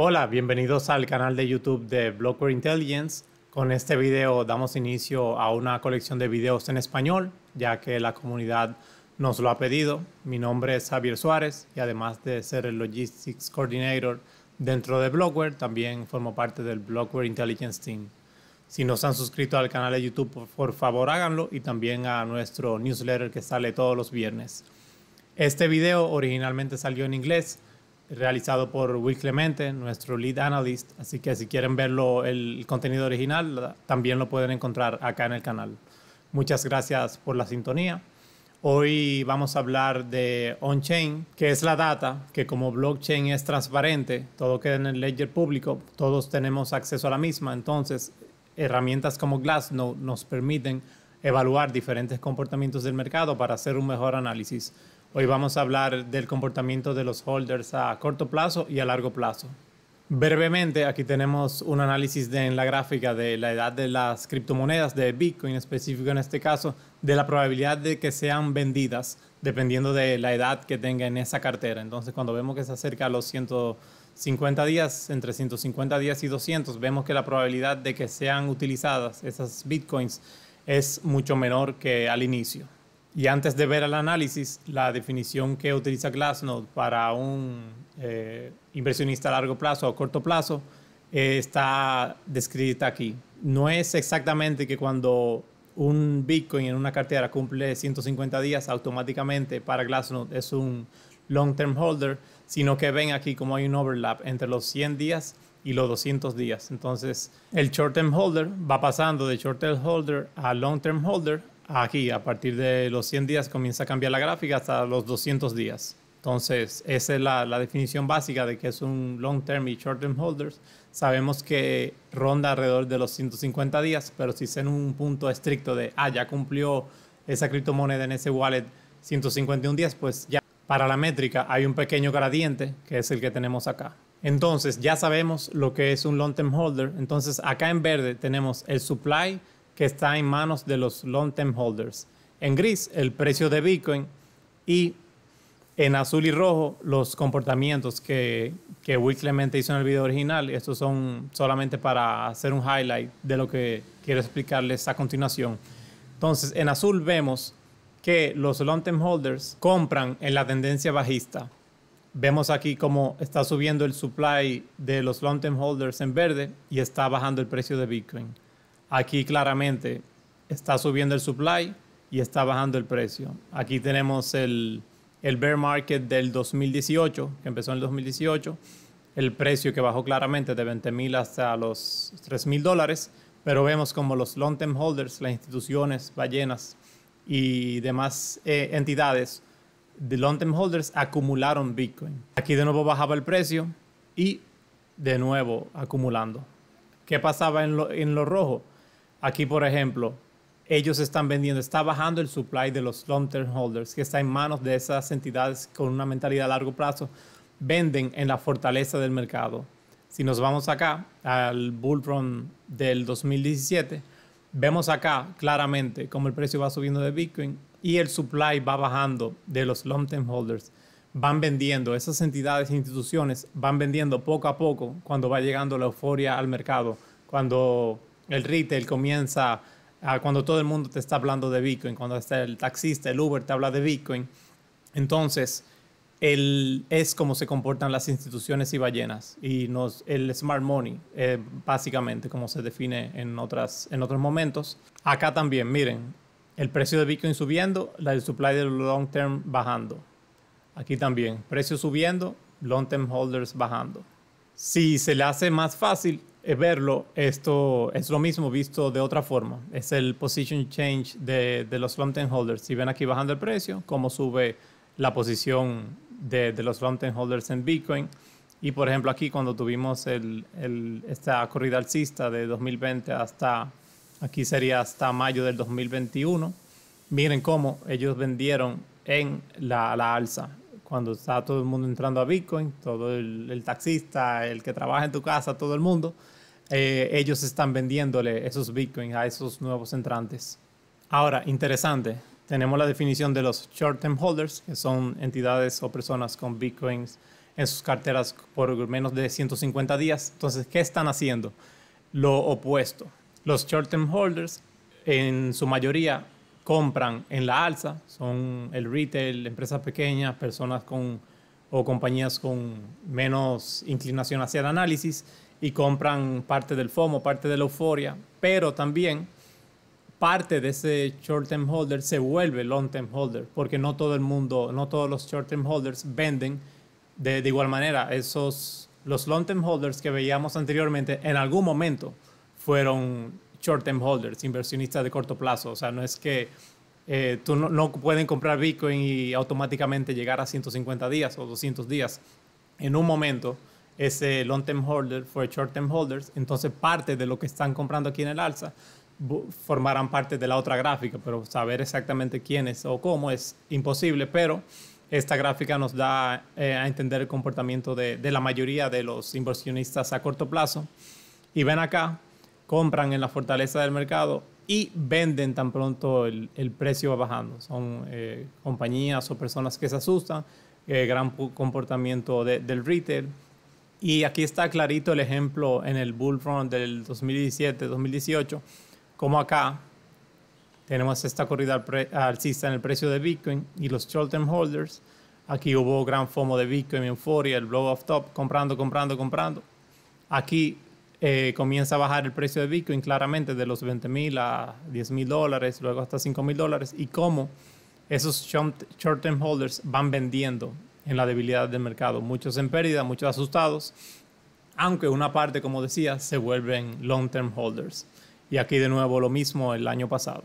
Hola, bienvenidos al canal de YouTube de Blockware Intelligence. Con este video damos inicio a una colección de videos en español, ya que la comunidad nos lo ha pedido. Mi nombre es Javier Suárez y además de ser el Logistics Coordinator dentro de Blockware, también formo parte del Blockware Intelligence Team. Si no han suscrito al canal de YouTube, por, por favor háganlo y también a nuestro newsletter que sale todos los viernes. Este video originalmente salió en inglés, realizado por Will Clemente, nuestro lead analyst. Así que si quieren verlo, el contenido original, también lo pueden encontrar acá en el canal. Muchas gracias por la sintonía. Hoy vamos a hablar de on-chain, que es la data, que como blockchain es transparente, todo queda en el ledger público, todos tenemos acceso a la misma, entonces herramientas como Glassnode nos permiten evaluar diferentes comportamientos del mercado para hacer un mejor análisis. Hoy vamos a hablar del comportamiento de los holders a corto plazo y a largo plazo. Brevemente, aquí tenemos un análisis en la gráfica de la edad de las criptomonedas, de Bitcoin específico en este caso, de la probabilidad de que sean vendidas dependiendo de la edad que tenga en esa cartera. Entonces, cuando vemos que se acerca a los 150 días, entre 150 días y 200, vemos que la probabilidad de que sean utilizadas esas Bitcoins es mucho menor que al inicio. Y antes de ver el análisis, la definición que utiliza Glassnode para un eh, inversionista a largo plazo o corto plazo eh, está descrita aquí. No es exactamente que cuando un Bitcoin en una cartera cumple 150 días automáticamente para Glassnode es un long-term holder, sino que ven aquí como hay un overlap entre los 100 días y los 200 días. Entonces, el short-term holder va pasando de short-term holder a long-term holder aquí, a partir de los 100 días, comienza a cambiar la gráfica hasta los 200 días. Entonces, esa es la, definición básica de que es un long term y short term holders. Sabemos que ronda alrededor de los 150 días, pero si es en un punto estricto de, ah, ya cumplió esa criptomoneda en ese wallet 151 días, pues ya para la métrica hay un pequeño gradiente que es el que tenemos acá. Entonces, ya sabemos lo que es un long term holder. Entonces, acá en verde tenemos el supply, que está en manos de los long term holders. En gris, el precio de Bitcoin y en azul y rojo los comportamientos que, que Clemente hizo en el video original. Estos son solamente para hacer un highlight de lo que quiero explicarles a continuación. Entonces, en azul vemos que los long term holders compran en la tendencia bajista. Vemos aquí cómo está subiendo el supply de los long term holders en verde y está bajando el precio de Bitcoin. Aquí claramente está subiendo el supply y está bajando el precio. Aquí tenemos el, el bear market del 2018, que empezó en el 2018, el precio que bajó claramente de 20 mil hasta los 3 mil dólares, pero vemos como los long-term holders, las instituciones, ballenas y demás eh, entidades de long-term holders acumularon Bitcoin. Aquí de nuevo bajaba el precio y de nuevo acumulando. ¿Qué pasaba en lo, en lo rojo? Aquí, por ejemplo, ellos están vendiendo, está bajando el supply de los long-term holders, que está en manos de esas entidades con una mentalidad a largo plazo, venden en la fortaleza del mercado. Si nos vamos acá al bull run del 2017, vemos acá claramente cómo el precio va subiendo de Bitcoin y el supply va bajando de los long-term holders. Van vendiendo, esas entidades e instituciones van vendiendo poco a poco cuando va llegando la euforia al mercado, cuando el retail comienza cuando todo el mundo te está hablando de Bitcoin, cuando está el taxista, el Uber te habla de Bitcoin. Entonces, es como se comportan las instituciones y ballenas y nos, el smart money, eh, básicamente, como se define en, otras, en otros momentos. Acá también, miren, el precio de Bitcoin subiendo, el supply de long term bajando. Aquí también, precio subiendo, long term holders bajando. Si se le hace más fácil, eh, verlo, esto es lo mismo visto de otra forma. Es el position change de, los front-end holders. Si ven aquí bajando el precio, cómo sube la posición de, los front-end holders en Bitcoin. Y por ejemplo aquí cuando tuvimos esta corrida alcista de 2020 hasta, aquí sería hasta mayo del 2021, miren cómo ellos vendieron en la, la alza cuando está todo el mundo entrando a Bitcoin, todo el, taxista, el que trabaja en tu casa, todo el mundo, eh, ellos están vendiéndole esos Bitcoins a esos nuevos entrantes. Ahora, interesante, tenemos la definición de los short-term holders, que son entidades o personas con Bitcoins en sus carteras por menos de 150 días. Entonces, ¿qué están haciendo? Lo opuesto. Los short-term holders, en su mayoría, compran en la alza, son el retail, empresas pequeñas, personas con o compañías con menos inclinación hacia el análisis y compran parte del FOMO, parte de la euforia, pero también parte de ese short term holder se vuelve long term holder, porque no todo el mundo, no todos los short term holders venden de, igual manera. Esos, los long term holders que veíamos anteriormente en algún momento fueron short-term holders, inversionistas de corto plazo. O sea, no es que eh, tú no, pueden comprar Bitcoin y automáticamente llegar a 150 días o 200 días. En un momento, ese long-term holder for short-term holders, entonces parte de lo que están comprando aquí en el alza formarán parte de la otra gráfica, pero saber exactamente quién es o cómo es imposible, pero esta gráfica nos da eh, a entender el comportamiento de, de, la mayoría de los inversionistas a corto plazo. Y ven acá compran en la fortaleza del mercado y venden tan pronto el, precio va bajando. Son eh, compañías o personas que se asustan, eh, gran comportamiento del retail. Y aquí está clarito el ejemplo en el bull run del 2017-2018, como acá tenemos esta corrida alcista en el precio de Bitcoin y los short term holders. Aquí hubo gran FOMO de Bitcoin, euforia, el blow off top, comprando, comprando, comprando. Aquí eh, comienza a bajar el precio de Bitcoin claramente de los 20 mil a 10 mil dólares, luego hasta 5 mil dólares, y cómo esos short-term holders van vendiendo en la debilidad del mercado, muchos en pérdida, muchos asustados, aunque una parte, como decía, se vuelven long-term holders. Y aquí de nuevo lo mismo el año pasado.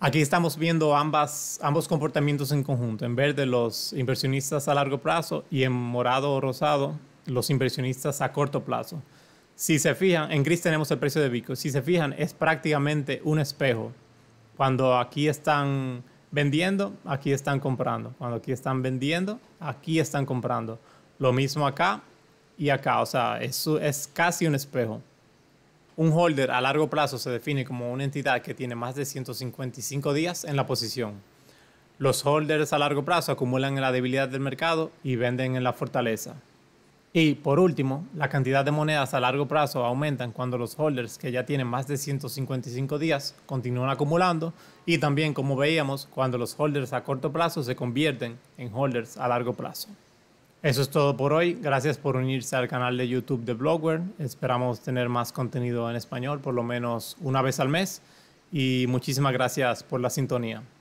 Aquí estamos viendo ambos comportamientos en conjunto, en verde los inversionistas a largo plazo y en morado o rosado los inversionistas a corto plazo. Si se fijan, en gris tenemos el precio de Bitcoin. Si se fijan, es prácticamente un espejo. Cuando aquí están vendiendo, aquí están comprando. Cuando aquí están vendiendo, aquí están comprando. Lo mismo acá y acá. O sea, eso es casi un espejo. Un holder a largo plazo se define como una entidad que tiene más de 155 días en la posición. Los holders a largo plazo acumulan en la debilidad del mercado y venden en la fortaleza. Y por último, la cantidad de monedas a largo plazo aumentan cuando los holders que ya tienen más de 155 días continúan acumulando y también como veíamos cuando los holders a corto plazo se convierten en holders a largo plazo. Eso es todo por hoy, gracias por unirse al canal de YouTube de Blogware, esperamos tener más contenido en español por lo menos una vez al mes y muchísimas gracias por la sintonía.